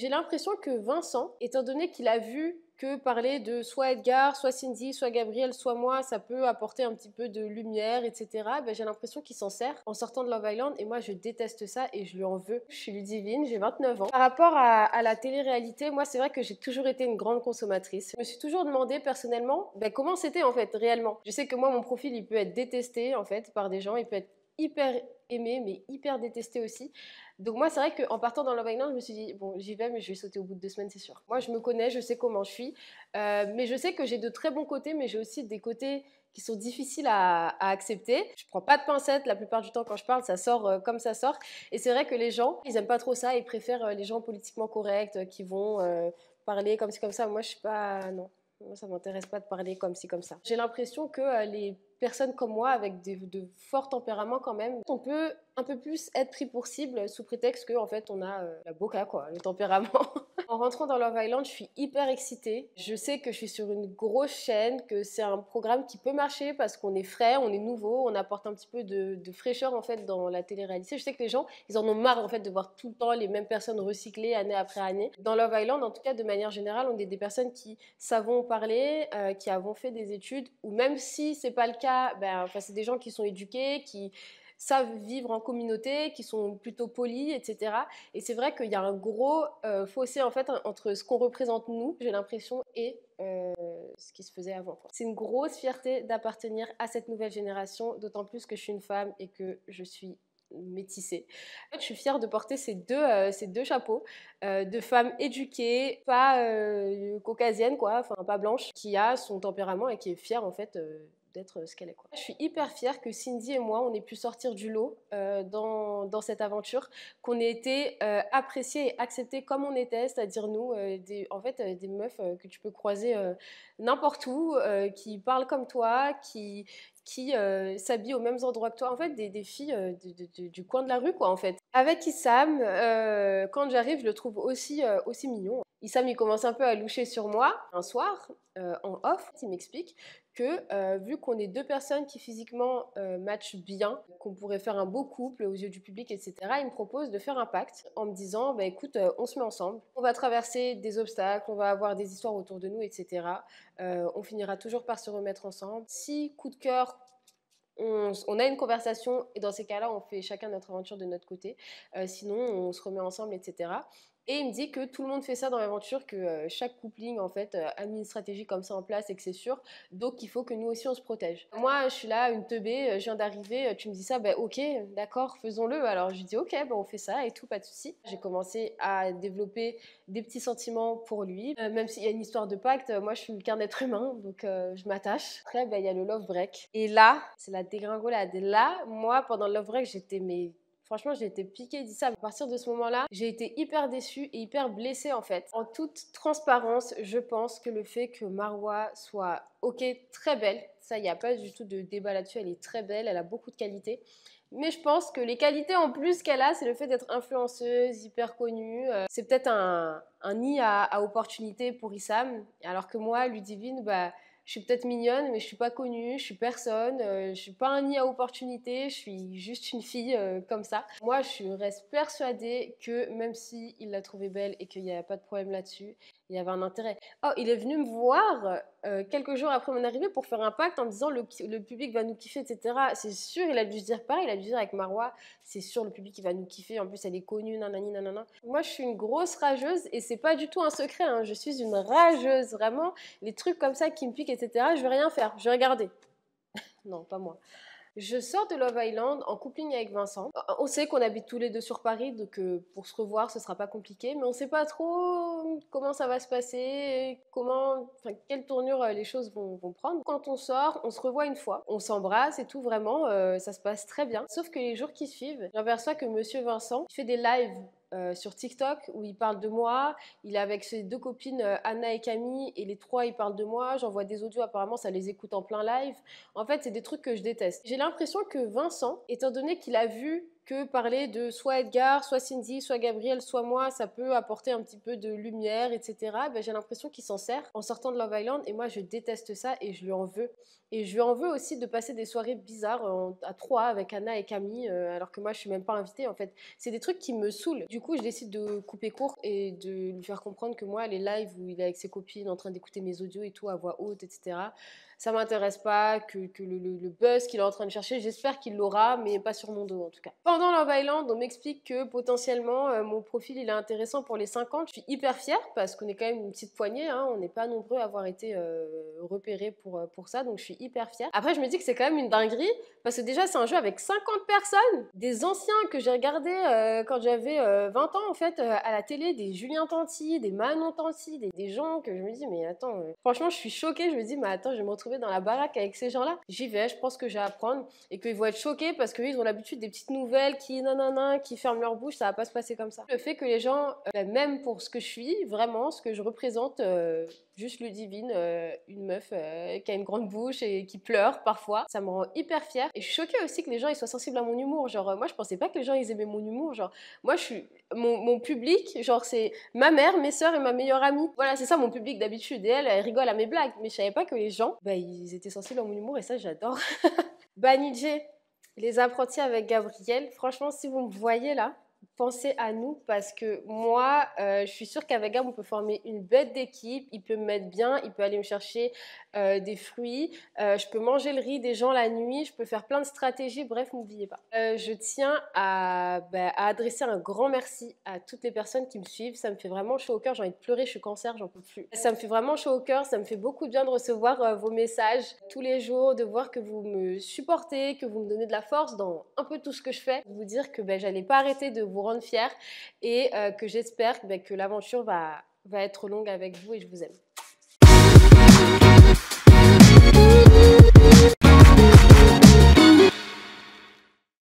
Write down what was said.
J'ai l'impression que Vincent, étant donné qu'il a vu que parler de soit Edgar, soit Cindy, soit Gabriel, soit moi, ça peut apporter un petit peu de lumière, etc. Ben, j'ai l'impression qu'il s'en sert en sortant de Love Island et moi je déteste ça et je lui en veux. Je suis Ludivine, j'ai 29 ans. Par rapport à, la télé-réalité, moi c'est vrai que j'ai toujours été une grande consommatrice. Je me suis toujours demandé personnellement ben, comment c'était en fait réellement. Je sais que moi mon profil il peut être détesté en fait par des gens, il peut être hyper aimé, mais hyper détesté aussi. Donc moi, c'est vrai qu'en partant dans Love Island, je me suis dit, bon, j'y vais, mais je vais sauter au bout de deux semaines, c'est sûr. Moi, je me connais, je sais comment je suis, euh, mais je sais que j'ai de très bons côtés, mais j'ai aussi des côtés qui sont difficiles à, accepter. Je prends pas de pincettes, la plupart du temps quand je parle, ça sort euh, comme ça sort. Et c'est vrai que les gens, ils aiment pas trop ça, ils préfèrent euh, les gens politiquement corrects qui vont parler comme si comme ça. Moi, je suis pas... non. Moi, ça m'intéresse pas de parler comme ci, comme ça. J'ai l'impression que les personnes comme moi, avec de forts tempéraments quand même, on peut un peu plus être pris pour cible sous prétexte qu'en fait on a euh, la boca quoi, le tempérament. En rentrant dans Love Island, je suis hyper excitée. Je sais que je suis sur une grosse chaîne, que c'est un programme qui peut marcher parce qu'on est frais, on est nouveau, on apporte un petit peu de, fraîcheur en fait dans la télé-réalité. Je sais que les gens, ils en ont marre en fait de voir tout le temps les mêmes personnes recyclées année après année. Dans Love Island, en tout cas de manière générale, on est des personnes qui savons parler, euh, qui avons fait des études, ou même si c'est pas le cas, ben, enfin, c'est des gens qui sont éduqués, qui savent vivre en communauté, qui sont plutôt polis, etc. Et c'est vrai qu'il y a un gros euh, fossé en fait entre ce qu'on représente nous, j'ai l'impression, et euh, ce qui se faisait avant. C'est une grosse fierté d'appartenir à cette nouvelle génération, d'autant plus que je suis une femme et que je suis métissée. je suis fière de porter ces deux, euh, ces deux chapeaux de femme éduquée, pas caucasienne, quoi, enfin pas blanche, qui a son tempérament et qui est fière en fait d'être euh, ce qu'elle est. Quoi. Je suis hyper fière que Cindy et moi, on ait pu sortir du lot euh, dans, dans, cette aventure, qu'on ait été euh, appréciés et acceptés comme on était, c'est-à-dire nous, des, en fait, des meufs que tu peux croiser n'importe où, qui parlent comme toi, qui, qui s'habillent aux mêmes endroits que toi, en fait, des, filles du coin de la rue, quoi, en fait. Avec Issam, quand j'arrive, je le trouve aussi, aussi mignon. Issam, il commence un peu à loucher sur moi. Un soir, en off, il m'explique que euh, vu qu'on est deux personnes qui physiquement euh, matchent bien, qu'on pourrait faire un beau couple aux yeux du public, etc., il me propose de faire un pacte en me disant, bah, écoute, euh, on se met ensemble, on va traverser des obstacles, on va avoir des histoires autour de nous, etc. on finira toujours par se remettre ensemble. Si coup de cœur, on a une conversation et dans ces cas-là, on fait chacun notre aventure de notre côté. sinon, on se remet ensemble, etc. Et il me dit que tout le monde fait ça dans l'aventure, que euh, chaque coupling en fait euh, a mis une stratégie comme ça en place et que c'est sûr. Donc il faut que nous aussi on se protège. Moi je suis là, une teubée, euh, je viens d'arriver, tu me dis ça, ben ok, d'accord, faisons-le. Alors je lui dis ok, ben on fait ça et tout, pas de souci. J'ai commencé à développer des petits sentiments pour lui, même s'il y a une histoire de pacte. Moi je suis qu'un être humain, donc je m'attache. Après ben il y a le love break. Et là c'est la dégringolade. Là moi pendant le love break j'étais mes... Franchement, j'ai été piquée d'Issam. À partir de ce moment-là, j'ai été hyper déçue et hyper blessée en fait. En toute transparence, je pense que le fait que Marwa soit ok, très belle, ça, il n'y a pas du tout de débat là-dessus, elle est très belle, elle a beaucoup de qualités. Mais je pense que les qualités en plus qu'elle a, c'est le fait d'être influenceuse, hyper connue. Euh, c'est peut-être un, nid à, à opportunité pour Issam, alors que moi, Ludivine, bah je suis peut-être mignonne, mais je suis pas connue, je suis personne, euh, je suis pas un nid à opportunité, je suis juste une fille euh, comme ça. Moi, je reste persuadée que même si il l'a trouvée belle et qu'il n'y a pas de problème là-dessus, il y avait un intérêt. Oh, il est venu me voir euh, quelques jours après mon arrivée pour faire un pacte en disant le, public va nous kiffer, etc. C'est sûr, il a dû se dire pareil, il a dû se dire avec Marois, c'est sûr, le public il va nous kiffer, en plus elle est connue, nanani, nanana. Moi je suis une grosse rageuse et c'est pas du tout un secret, hein. je suis une rageuse, vraiment. Les trucs comme ça qui me piquent, etc., je vais rien faire, je vais regarder. non, pas moi. Je sors de Love Island en coupling avec Vincent. On sait qu'on habite tous les deux sur Paris, donc euh, pour se revoir, ce sera pas compliqué, mais on sait pas trop comment ça va se passer, comment, quelle tournure euh, les choses vont, prendre. Quand on sort, on se revoit une fois, on s'embrasse et tout, vraiment, euh, ça se passe très bien. Sauf que les jours qui suivent, j'aperçois que monsieur Vincent fait des lives euh, sur TikTok où il parle de moi. Il est avec ses deux copines, euh, Anna et Camille, et les trois, ils parlent de moi. J'envoie des audios, apparemment, ça les écoute en plein live. En fait, c'est des trucs que je déteste. J'ai l'impression que Vincent, étant donné qu'il a vu que parler de soit Edgar, soit Cindy, soit Gabriel, soit moi, ça peut apporter un petit peu de lumière, etc. Ben, j'ai l'impression qu'il s'en sert en sortant de Love Island et moi je déteste ça et je lui en veux. Et je lui en veux aussi de passer des soirées bizarres à trois avec Anna et Camille euh, alors que moi je suis même pas invitée en fait. C'est des trucs qui me saoulent. Du coup je décide de couper court et de lui faire comprendre que moi les lives où il est avec ses copines en train d'écouter mes audios et tout à voix haute, etc ça m'intéresse pas, que, le, buzz qu'il est en train de chercher, j'espère qu'il l'aura, mais pas sur mon dos en tout cas. Pendant Love Island, on m'explique que potentiellement euh, mon profil il est intéressant pour les 50. Je suis hyper fière parce qu'on est quand même une petite poignée, hein. on n'est pas nombreux à avoir été euh, repérés pour, euh, pour ça, donc je suis hyper fière. Après, je me dis que c'est quand même une dinguerie parce que déjà, c'est un jeu avec 50 personnes, des anciens que j'ai regardés quand j'avais 20 ans en fait à la télé, des Julien Tanti, des Manon Tanti, des, des gens que je me dis, mais attends, franchement, je suis choquée, je me dis, mais attends, je vais me retrouver dans la baraque avec ces gens-là. J'y vais, je pense que j'ai à apprendre et qu'ils vont être choqués parce qu'ils ont l'habitude des petites nouvelles qui nanana, qui ferment leur bouche, ça va pas se passer comme ça. Le fait que les gens, euh, ben, même pour ce que je suis, vraiment, ce que je représente, euh, juste le euh, une meuf euh, qui a une grande bouche et qui pleure parfois. Ça me rend hyper fière. Et je suis choquée aussi que les gens ils soient sensibles à mon humour. Genre, euh, moi, je pensais pas que les gens ils aimaient mon humour. Genre, moi, je suis. Mon, public, genre, c'est ma mère, mes soeurs et ma meilleure amie. Voilà, c'est ça mon public d'habitude. Et elle, elle rigole à mes blagues. Mais je savais pas que les gens, bah, ils étaient sensibles à mon humour et ça, j'adore. Banijé, les apprentis avec Gabriel. Franchement, si vous me voyez là, Pensez à nous parce que moi, euh, je suis sûre qu'avec Gab, on peut former une bête d'équipe. Il peut me mettre bien, il peut aller me chercher euh, des fruits, euh, je peux manger le riz des gens la nuit, je peux faire plein de stratégies. Bref, n'oubliez pas. je tiens bah, à, adresser un grand merci à toutes les personnes qui me suivent. Ça me fait vraiment chaud au cœur. J'ai envie de pleurer, je suis cancer, j'en peux plus. Ça me fait vraiment chaud au cœur. Ça me fait beaucoup de bien de recevoir vos messages tous les jours, de voir que vous me supportez, que vous me donnez de la force dans un peu tout ce que je fais. Vous dire que bah, je n'allais pas arrêter de vous grande fière et euh, que j'espère ben, que l'aventure va, va être longue avec vous et je vous aime.